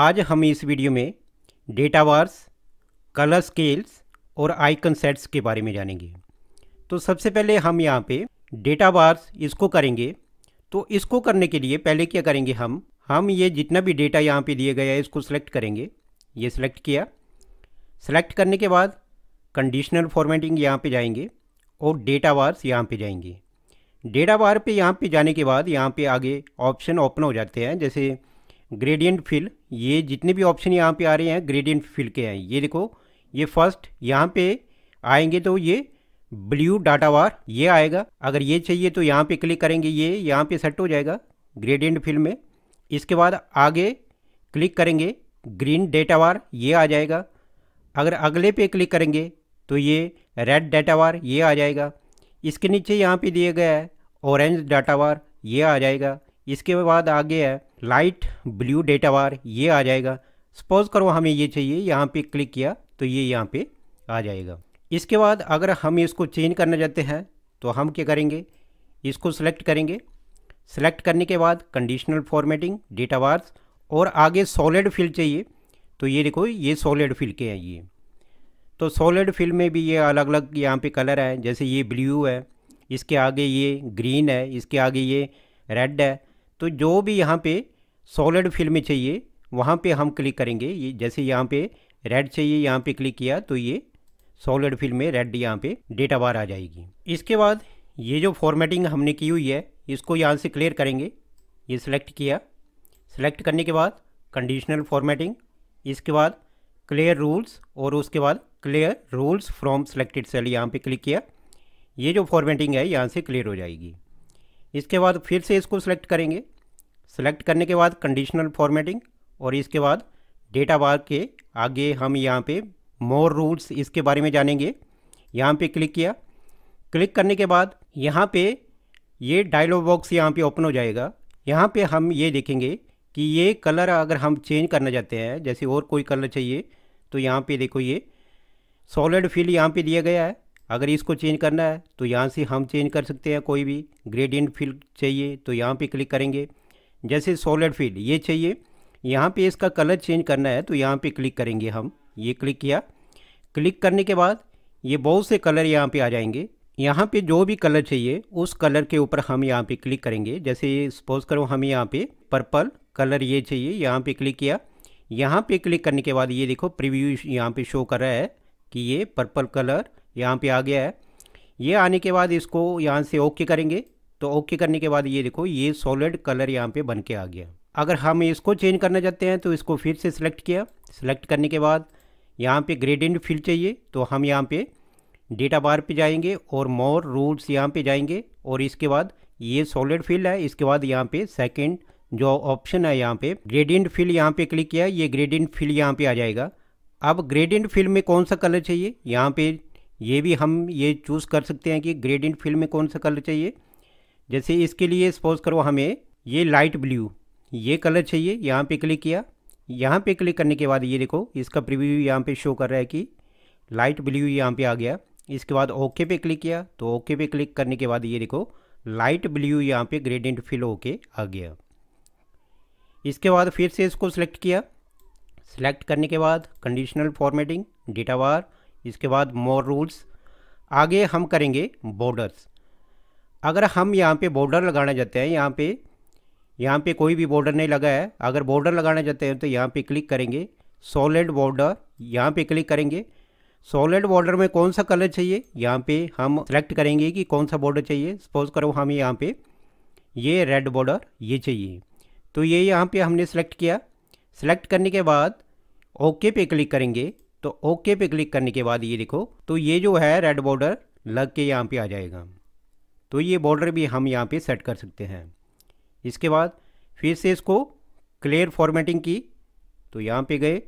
आज हम इस वीडियो में डेटा वार्स कलर स्केल्स और आइकन सेट्स के बारे में जानेंगे तो सबसे पहले हम यहाँ पे डेटा वार्स इसको करेंगे तो इसको करने के लिए पहले क्या करेंगे हम हम ये जितना भी डेटा यहाँ पे दिए गया है इसको सेलेक्ट करेंगे ये सिलेक्ट किया सेलेक्ट करने के बाद कंडीशनल फॉर्मेटिंग यहाँ पर जाएंगे और डेटा वार्स यहाँ पर जाएंगे डेटा वार पर यहाँ पर जाने के बाद यहाँ पर आगे ऑप्शन ओपन हो जाते हैं जैसे ग्रेडियंट फिल ये जितने भी ऑप्शन यहाँ पे आ रहे हैं ग्रेडियंट फिल के हैं ये देखो ये फर्स्ट यहाँ पे आएंगे तो ये ब्लू डाटा वार ये आएगा अगर ये चाहिए तो यहाँ पे क्लिक करेंगे ये यहाँ पे सेट हो जाएगा ग्रेडियंट फिल में इसके बाद आगे क्लिक करेंगे ग्रीन डेटा वार ये आ जाएगा अगर अगले पे क्लिक करेंगे तो ये रेड डाटा वार ये आ जाएगा इसके नीचे यहाँ पे दिया गया है ऑरेंज डाटा वार ये आ जाएगा इसके बाद आगे है लाइट ब्लू डेटा बार ये आ जाएगा सपोज करो हमें ये चाहिए यहाँ पे क्लिक किया तो ये यहाँ पे आ जाएगा इसके बाद अगर हम इसको चेंज करना चाहते हैं तो हम क्या करेंगे इसको सेलेक्ट करेंगे सेलेक्ट करने के बाद कंडीशनल फॉर्मेटिंग डेटा बार्स और आगे सॉलिड फिल चाहिए तो ये देखो ये सॉलिड फिल के हैं ये तो सॉलिड फिल में भी ये अलग अलग यहाँ पे कलर है जैसे ये ब्लू है इसके आगे ये ग्रीन है इसके आगे ये रेड है तो जो भी यहाँ पे सॉलिड फिल्म चाहिए वहाँ पे हम क्लिक करेंगे ये जैसे यहाँ पे रेड चाहिए यहाँ पे क्लिक किया तो ये सॉलिड फिल्म में रेड यहाँ पे डेटा बार आ जाएगी इसके बाद ये जो फॉर्मेटिंग हमने की हुई है इसको यहाँ से क्लियर करेंगे ये सिलेक्ट किया सिलेक्ट करने के बाद कंडीशनल फॉर्मेटिंग इसके बाद क्लियर रूल्स और उसके बाद clear rules from selected cell यहाँ पे क्लिक किया ये जो फॉर्मेटिंग है यहाँ से क्लियर हो जाएगी इसके बाद फिर से इसको सेलेक्ट करेंगे सेलेक्ट करने के बाद कंडीशनल फॉर्मेटिंग और इसके बाद डेटा बार के आगे हम यहाँ पे मोर रूल्स इसके बारे में जानेंगे यहाँ पे क्लिक किया क्लिक करने के बाद यहाँ पे ये डायलॉग बॉक्स यहाँ पे ओपन हो जाएगा यहाँ पे हम ये देखेंगे कि ये कलर अगर हम चेंज करना चाहते हैं जैसे और कोई कलर चाहिए तो यहाँ पे देखो ये सॉलिड फील यहाँ पे दिया गया है अगर इसको चेंज करना है तो यहाँ से हम चेंज कर सकते हैं कोई भी ग्रेडियंट फील चाहिए तो यहाँ पर क्लिक करेंगे जैसे सोलर फील्ड ये चाहिए यहाँ पे इसका कलर चेंज करना है तो यहाँ पे क्लिक करेंगे हम ये क्लिक किया क्लिक करने के बाद ये बहुत से कलर यहाँ पे आ जाएंगे यहाँ पे जो भी कलर चाहिए उस कलर के ऊपर हम यहाँ पे क्लिक करेंगे जैसे सपोज करो हम यहाँ पे पर्पल कलर ये चाहिए यहाँ पे क्लिक किया यहाँ पे क्लिक करने के बाद ये देखो प्रिव्यू यहाँ पे शो कर रहा है कि ये पर्पल कलर यहाँ पे आ गया है ये आने के बाद इसको यहाँ से ओके करेंगे तो ओके करने के बाद ये देखो ये सॉलिड कलर यहाँ पे बन के आ गया अगर हम इसको चेंज करना चाहते हैं तो इसको फिर से सिलेक्ट किया सिलेक्ट करने के बाद यहाँ पे ग्रेडियंट फील्ड चाहिए तो हम यहाँ पे डेटा बार पे जाएंगे और मोर रूल्स यहाँ पे जाएंगे और इसके बाद ये सॉलिड फील्ड है इसके बाद यहाँ पे सेकंड जो ऑप्शन है यहाँ पे ग्रेडियंट फील्ड यहाँ पे क्लिक किया ये ग्रेडियंट फील्ड यहाँ पे आ जाएगा अब ग्रेडियंट फिल में कौन सा कलर चाहिए यहाँ पे ये भी हम ये चूज़ कर सकते हैं कि ग्रेडियंट फील्ड में कौन सा कलर चाहिए जैसे इसके लिए सपोज करो हमें ये लाइट ब्लू ये कलर चाहिए यहाँ पे क्लिक किया यहाँ पे क्लिक करने के बाद ये देखो इसका प्रीव्यू यहाँ पे शो कर रहा है कि लाइट ब्लू यहाँ पे आ गया इसके बाद ओके पे क्लिक किया तो ओके पे क्लिक करने के बाद ये देखो लाइट ब्लू यहाँ पे ग्रेडियंट फिल होके आ गया इसके बाद फिर से इसको सिलेक्ट किया सिलेक्ट करने के बाद कंडीशनल फॉर्मेटिंग डेटा बार इसके बाद मोर रूल्स आगे हम करेंगे बॉर्डर्स अगर हम यहाँ पे बॉर्डर लगाना चाहते हैं यहाँ पे यहाँ पे कोई भी बॉर्डर नहीं लगा है अगर बॉर्डर लगाना चाहते हैं तो यहाँ पे क्लिक करेंगे सॉलिड बॉर्डर यहाँ पे क्लिक करेंगे सॉलिड बॉर्डर में कौन सा कलर चाहिए यहाँ पे हम सेलेक्ट करेंगे कि कौन सा बॉर्डर चाहिए सपोज करो हम यहाँ पे ये रेड बॉर्डर ये चाहिए तो ये यहाँ पे हमने सेलेक्ट किया सेलेक्ट करने के बाद ओके पे क्लिक करेंगे तो ओके पे क्लिक करने के बाद ये देखो तो ये जो है रेड बॉर्डर लग के यहाँ पे आ जाएगा तो ये बॉर्डर भी हम यहाँ पे सेट कर सकते हैं इसके बाद फिर से इसको क्लियर फॉर्मेटिंग की तो यहाँ पे गए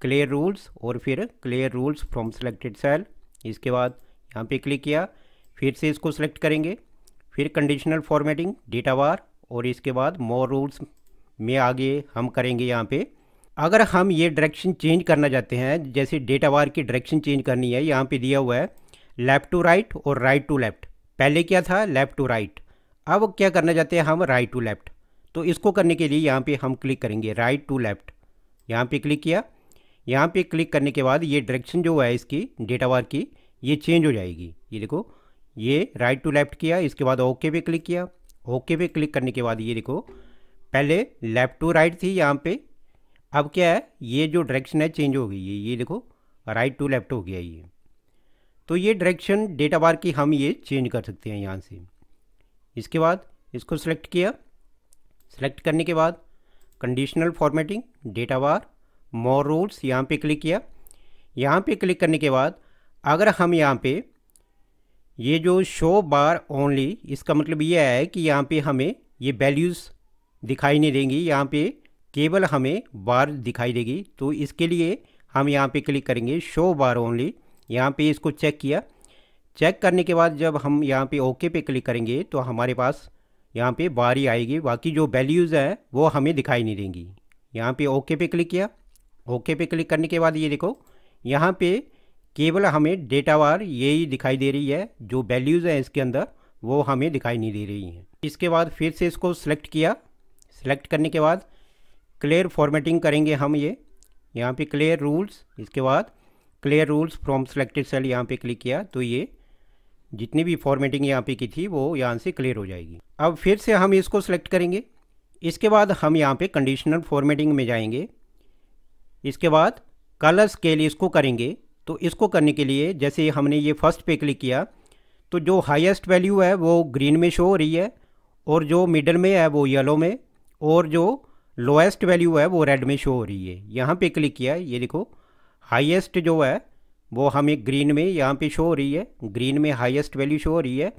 क्लियर रूल्स और फिर clear rules from selected cell इसके बाद यहाँ पे क्लिक किया फिर से इसको सेलेक्ट करेंगे फिर कंडीशनल फॉर्मेटिंग डेटा बार और इसके बाद मोर रूल्स में आगे हम करेंगे यहाँ पे अगर हम ये डायरेक्शन चेंज करना चाहते हैं जैसे डेटा बार की डायरेक्शन चेंज करनी है यहाँ पे दिया हुआ है लेफ़्ट टू राइट और राइट टू लेफ़्ट पहले क्या था लेफ़्ट टू राइट अब क्या करना चाहते हैं हम राइट टू लेफ़्ट तो इसको करने के लिए यहाँ पे हम क्लिक करेंगे राइट टू लेफ़्ट यहाँ पे क्लिक किया यहाँ पे क्लिक करने के बाद ये डायरेक्शन जो है इसकी डेटा वार की ये चेंज हो जाएगी ये देखो ये राइट टू लेफ़्ट किया इसके बाद ओके पे क्लिक किया ओके पे क्लिक करने के बाद ये देखो पहले लेफ़्ट टू राइट थी यहाँ पे अब क्या है ये जो डायरेक्शन है चेंज हो गई है ये देखो राइट टू लेफ़्ट हो गया ये तो ये डायरेक्शन डेटा बार की हम ये चेंज कर सकते हैं यहाँ से इसके बाद इसको सेलेक्ट किया सेलेक्ट करने के बाद conditional formatting data bar more rules यहाँ पे क्लिक किया यहाँ पे क्लिक करने के बाद अगर हम यहाँ पे ये जो शो बार ओनली इसका मतलब ये है कि यहाँ पे हमें ये वैल्यूज़ दिखाई नहीं देंगी यहाँ पे केवल हमें बार दिखाई देगी तो इसके लिए हम यहाँ पे क्लिक करेंगे शो बार ओनली यहाँ पे इसको चेक किया चेक करने के बाद जब हम यहाँ पे ओके पे क्लिक करेंगे तो हमारे पास यहाँ पे बारी आएगी बाकी जो वैल्यूज़ हैं वो हमें दिखाई नहीं देंगी यहाँ पे ओके पे क्लिक किया ओके पे क्लिक करने के बाद ये देखो यहाँ पे केवल हमें डेटा वार यही दिखाई दे रही है जो वैल्यूज़ हैं इसके अंदर वो हमें दिखाई नहीं दे रही हैं इसके बाद फिर से इसको सेलेक्ट किया सेलेक्ट करने के बाद क्लियर फॉर्मेटिंग करेंगे हम ये यहाँ पे क्लियर रूल्स इसके बाद clear rules from selected cell यहाँ पे क्लिक किया तो ये जितनी भी फॉर्मेटिंग यहाँ पे की थी वो यहाँ से क्लियर हो जाएगी अब फिर से हम इसको सेलेक्ट करेंगे इसके बाद हम यहाँ पे कंडीशनल फॉर्मेटिंग में जाएंगे इसके बाद कलर स्केल इसको करेंगे तो इसको करने के लिए जैसे हमने ये फर्स्ट पे क्लिक किया तो जो हाइस्ट वैल्यू है वो ग्रीन में शो हो रही है और जो मिडल में है वो येलो में और जो लोएस्ट वैल्यू है वो रेड में शो हो रही है यहाँ पे क्लिक किया ये देखो हाईएस्ट जो है वो हमें ग्रीन में यहाँ पे शो हो रही है ग्रीन में हाईएस्ट वैल्यू शो हो रही है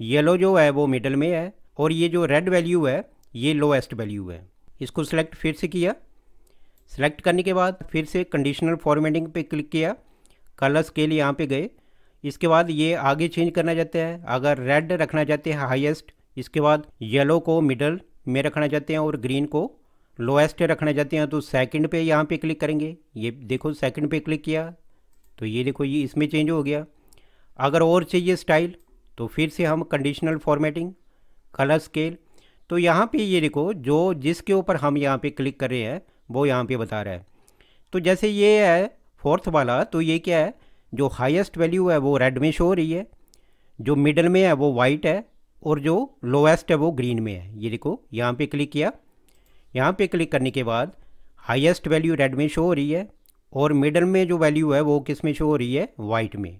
येलो जो है वो मिडल में है और ये जो रेड वैल्यू है ये लोएस्ट वैल्यू है इसको सिलेक्ट फिर से किया सेलेक्ट करने के बाद फिर से कंडीशनल फॉर्मेटिंग पे क्लिक किया कलर स्केल यहाँ पे गए इसके बाद ये आगे चेंज करना चाहते हैं अगर रेड रखना चाहते हैं हाईएस्ट इसके बाद येलो को मिडल में रखना चाहते हैं और ग्रीन को लोएस्ट रखना चाहते हैं तो सेकंड पे यहाँ पे क्लिक करेंगे ये देखो सेकंड पे क्लिक किया तो ये देखो ये इसमें चेंज हो गया अगर और चाहिए स्टाइल तो फिर से हम कंडीशनल फॉर्मेटिंग कलर स्केल तो यहाँ पे ये देखो जो जिसके ऊपर हम यहाँ पे क्लिक कर रहे हैं वो यहाँ पे बता रहा है तो जैसे ये है फोर्थ वाला तो ये क्या है जो हाइस्ट वैल्यू है वो रेड में शो हो रही है जो मिडल में है वो वाइट है और जो लोएस्ट है वो ग्रीन में है ये देखो यहाँ पर क्लिक किया यहाँ पे क्लिक करने के बाद हाईएस्ट वैल्यू रेड में शो हो रही है और मिडल में जो वैल्यू है वो किस में शो हो रही है वाइट में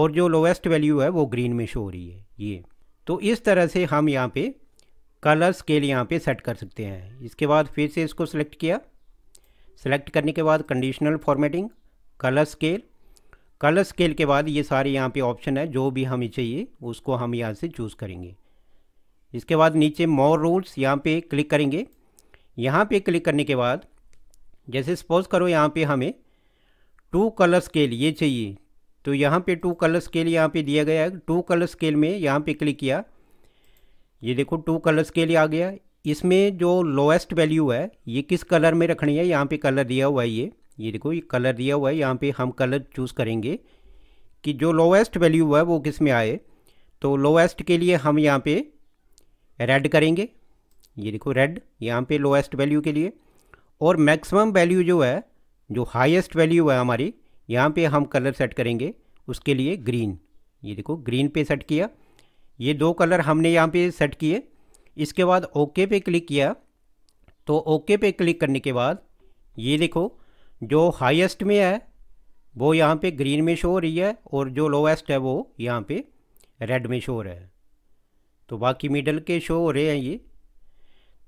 और जो लोवेस्ट वैल्यू है वो ग्रीन में शो हो रही है ये तो इस तरह से हम यहाँ पे कलर स्केल यहाँ पे सेट कर सकते हैं इसके बाद फिर से इसको सिलेक्ट किया सेलेक्ट करने के बाद conditional formatting colour scale colour scale के बाद ये सारे यहाँ पे ऑप्शन है जो भी हमें चाहिए उसको हम यहाँ से चूज़ करेंगे इसके बाद नीचे मोर रूल्स यहाँ पे क्लिक करेंगे यहाँ पे क्लिक करने के बाद जैसे सपोज करो यहाँ पे हमें टू कलर स्केल ये चाहिए तो यहाँ पे टू कलर स्केल यहाँ पे दिया गया है टू कलर स्केल में यहाँ पे क्लिक किया ये देखो टू कलर स्केल आ गया इसमें जो लोएस्ट वैल्यू है ये किस कलर में रखनी है यहाँ पे कलर दिया हुआ है ये ये देखो ये कलर दिया हुआ है यहाँ पे हम कलर चूज़ करेंगे कि जो लोएस्ट वैल्यू है वो किस में आए तो लोएस्ट के लिए हम यहाँ पे रेड करेंगे ये देखो रेड यहाँ पे लोएस्ट वैल्यू के लिए और मैक्सिमम वैल्यू जो है जो हाईएस्ट वैल्यू है हमारी यहाँ पे हम कलर सेट करेंगे उसके लिए ग्रीन ये देखो ग्रीन पे सेट किया ये दो कलर हमने यहाँ पे सेट किए इसके बाद ओके पे क्लिक किया तो ओके पे क्लिक करने के बाद ये देखो जो हाईएस्ट में है वो यहाँ पे ग्रीन में शो हो रही है और जो लोएस्ट है वो यहाँ पे रेड में शो हो रहा है तो बाकी मिडल के शो हो रहे हैं ये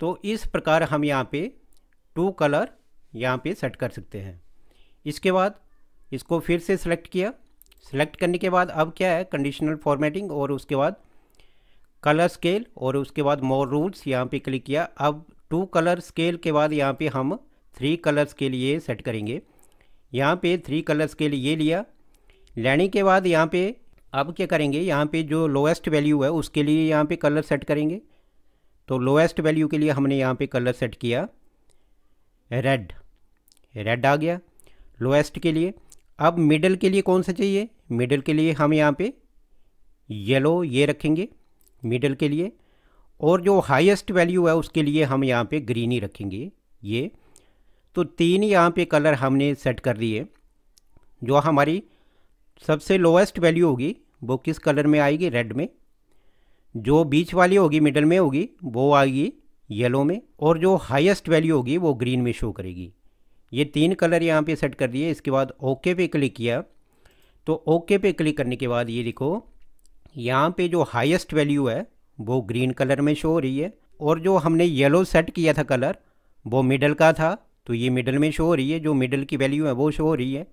तो इस प्रकार हम यहाँ पे टू कलर यहाँ पे सेट कर सकते हैं इसके बाद इसको फिर से सिलेक्ट किया सेलेक्ट करने के बाद अब क्या है कंडीशनल फॉर्मेटिंग और उसके बाद कलर स्केल और उसके बाद मोर रूल्स यहाँ पे क्लिक किया अब टू कलर स्केल के बाद यहाँ पे हम थ्री कलर्स के लिए सेट करेंगे यहाँ पे थ्री कलर्स के लिए लिया लेने के बाद यहाँ पे अब क्या करेंगे यहाँ पे जो लोएस्ट वैल्यू है उसके लिए यहाँ पे कलर सेट करेंगे तो लोएस्ट वैल्यू के लिए हमने यहाँ पे कलर सेट किया रेड रेड आ गया लोएस्ट के लिए अब मिडल के लिए कौन सा चाहिए मिडल के लिए हम यहाँ पे येलो ये रखेंगे मिडल के लिए और जो हाईएस्ट वैल्यू है उसके लिए हम यहाँ पे ग्रीन ही रखेंगे ये तो तीन यहाँ पे कलर हमने सेट कर दिए जो हमारी सबसे लोएस्ट वैल्यू होगी वो किस कलर में आएगी रेड में जो बीच वाली होगी मिडल में होगी वो आएगी येलो में और जो हाईएस्ट वैल्यू होगी वो ग्रीन में शो करेगी ये तीन कलर यहाँ पे सेट कर दिए इसके बाद ओके पे क्लिक किया तो ओके पे क्लिक करने के बाद ये देखो यहाँ पे जो हाईएस्ट वैल्यू है वो ग्रीन कलर में शो हो रही है और जो हमने येलो सेट किया था कलर वो मिडल का था तो ये मिडल में शो हो रही है जो मिडल की वैल्यू है वो शो हो रही है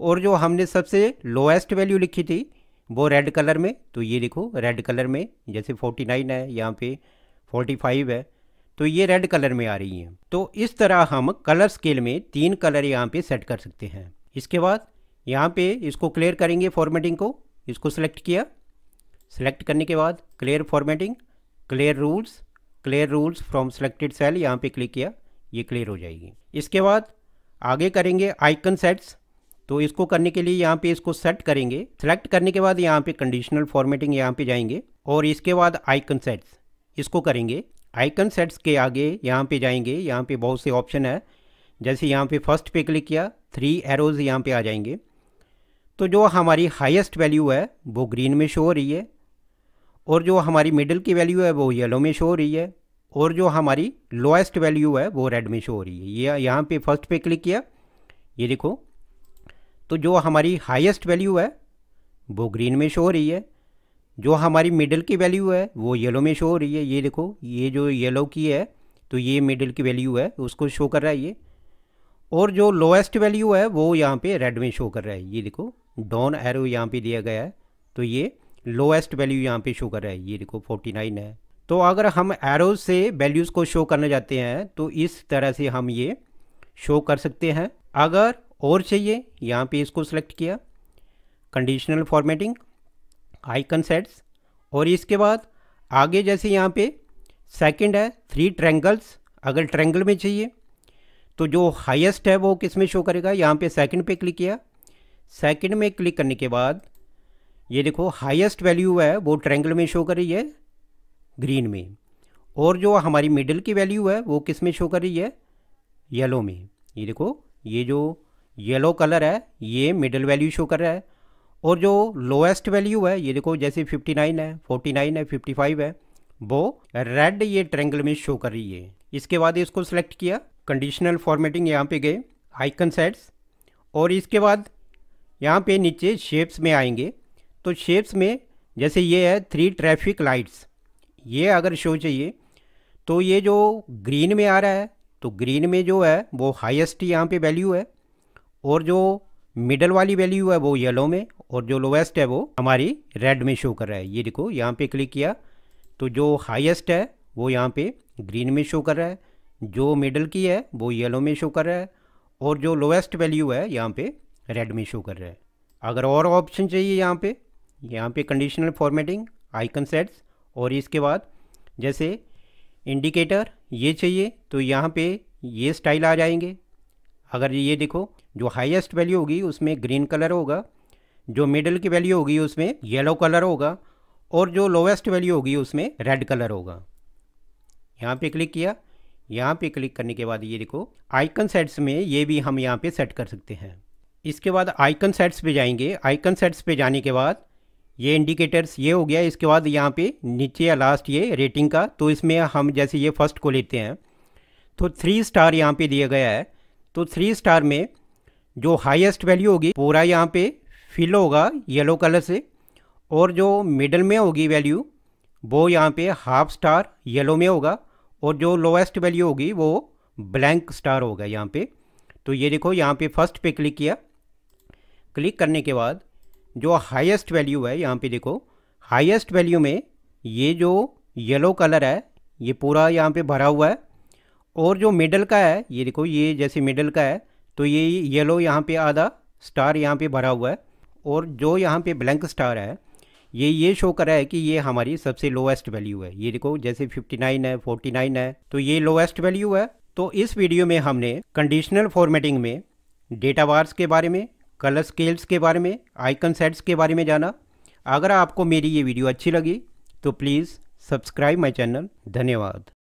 और जो हमने सबसे लोएस्ट वैल्यू लिखी थी वो रेड कलर में तो ये देखो रेड कलर में जैसे फोर्टी नाइन है यहाँ पे फोर्टी फाइव है तो ये रेड कलर में आ रही हैं तो इस तरह हम कलर स्केल में तीन कलर यहाँ पे सेट कर सकते हैं इसके बाद यहाँ पे इसको क्लियर करेंगे फॉर्मेटिंग को इसको सिलेक्ट किया सिलेक्ट करने के बाद clear formatting clear rules clear rules from selected cell यहाँ पे क्लिक किया ये क्लियर हो जाएगी इसके बाद आगे करेंगे आइकन सेट्स तो इसको करने के लिए यहाँ पे इसको सेट करेंगे सेलेक्ट करने के बाद यहाँ पे कंडीशनल फॉर्मेटिंग यहाँ पे जाएंगे और इसके बाद आइकन सेट्स इसको करेंगे आइकन सेट्स के आगे यहाँ पे जाएंगे यहाँ पे बहुत से ऑप्शन है जैसे यहाँ पे फर्स्ट पे क्लिक किया थ्री एरोज़ यहाँ पे आ जाएंगे तो जो हमारी हाइस्ट वैल्यू है वो ग्रीन में शो हो रही है और जो हमारी मिडिल की वैल्यू है वो येलो में शो हो रही है और जो हमारी लोएस्ट वैल्यू है वो रेड में शो हो रही है ये यह यहाँ पे फर्स्ट पे क्लिक किया ये देखो तो जो हमारी हाईएस्ट वैल्यू है वो ग्रीन में शो हो रही है जो हमारी मिडल की वैल्यू है वो येलो में शो हो रही है ये देखो ये जो येलो की है तो ये मिडल की वैल्यू है उसको शो कर रहा है ये और जो लोएस्ट वैल्यू है वो यहाँ पे रेड में शो कर रहा है ये देखो डॉन एरो यहाँ पे दिया गया है तो ये लोएस्ट वैल्यू यहाँ पे शो कर रहा है ये देखो 49 है तो अगर हम एरो से वैल्यूज़ को शो करने जाते हैं तो इस तरह से हम ये शो कर सकते हैं अगर और चाहिए यहाँ पे इसको सिलेक्ट किया कंडीशनल फॉर्मेटिंग आइकन सेट्स और इसके बाद आगे जैसे यहाँ पे सेकंड है थ्री ट्रैंगल्स अगर ट्रैंगल में चाहिए तो जो हाईएस्ट है वो किस में शो करेगा यहाँ पे सेकंड पे क्लिक किया सेकंड में क्लिक करने के बाद ये देखो हाईएस्ट वैल्यू है वो ट्रैंगल में शो कर रही है ग्रीन में और जो हमारी मिडिल की वैल्यू है वो किस में शो कर रही है येलो में ये देखो ये जो येलो कलर है ये मिडल वैल्यू शो कर रहा है और जो लोएस्ट वैल्यू है ये देखो जैसे 59 है 49 है 55 है वो रेड ये ट्रेंगल में शो कर रही है इसके बाद इसको सेलेक्ट किया कंडीशनल फॉर्मेटिंग यहाँ पे गए आइकन सेट्स और इसके बाद यहाँ पे नीचे शेप्स में आएंगे तो शेप्स में जैसे ये है थ्री ट्रैफिक लाइट्स ये अगर शो चाहिए तो ये जो ग्रीन में आ रहा है तो ग्रीन में जो है वो हाइस्ट यहाँ पर वैल्यू है और जो मिडल वाली वैल्यू है वो येलो में और जो लोवेस्ट है वो हमारी रेड में शो कर रहा है ये देखो यहाँ पे क्लिक किया तो जो हाईएस्ट है वो यहाँ पे ग्रीन में शो कर रहा है जो मिडल की है वो येलो में शो कर रहा है और जो लोवेस्ट वैल्यू है यहाँ पे रेड में शो कर रहा है अगर और ऑप्शन चाहिए यहाँ पे यहाँ पे कंडीशनल फॉर्मेटिंग आइकन सेट्स और इसके बाद जैसे इंडिकेटर ये चाहिए तो यहाँ पे ये स्टाइल आ जाएंगे अगर ये देखो जो हाईएस्ट वैल्यू होगी उसमें ग्रीन कलर होगा जो मिडल की वैल्यू होगी उसमें येलो कलर होगा और जो लोवेस्ट वैल्यू होगी उसमें रेड कलर होगा यहाँ पे क्लिक किया यहाँ पे क्लिक करने के बाद ये देखो आइकन सेट्स में ये भी हम यहाँ पे सेट कर सकते हैं इसके बाद आइकन सेट्स पे जाएंगे आइकन सेट्स पे जाने के बाद ये इंडिकेटर्स ये हो गया इसके बाद यहाँ पे नीचे या लास्ट ये रेटिंग का तो इसमें हम जैसे ये फर्स्ट को लेते हैं तो थ्री स्टार यहाँ पे दिया गया है तो थ्री स्टार में जो हाईएस्ट वैल्यू होगी पूरा यहाँ पे फिल होगा येलो कलर से और जो मिडल में होगी वैल्यू वो यहाँ पे हाफ स्टार येलो में होगा और जो लोएस्ट वैल्यू होगी वो ब्लैंक स्टार होगा यहाँ पे तो ये देखो यहाँ पे फर्स्ट पे क्लिक किया क्लिक करने के बाद जो हाईएस्ट वैल्यू है यहाँ पे देखो हाईएस्ट वैल्यू में ये जो येलो कलर है ये पूरा यहाँ पे भरा हुआ है और जो मिडल का है ये देखो ये जैसे मिडल का है तो ये येलो यहाँ पे आधा स्टार यहाँ पे भरा हुआ है और जो यहाँ पे ब्लैंक स्टार है ये ये शो कर रहा है कि ये हमारी सबसे लोएस्ट वैल्यू है ये देखो जैसे 59 है 49 है तो ये लोएस्ट वैल्यू है तो इस वीडियो में हमने कंडीशनल फॉर्मेटिंग में डेटा वार्स के बारे में कलर स्केल्स के बारे में आइकन सेट्स के बारे में जाना अगर आपको मेरी ये वीडियो अच्छी लगी तो प्लीज़ सब्सक्राइब माई चैनल धन्यवाद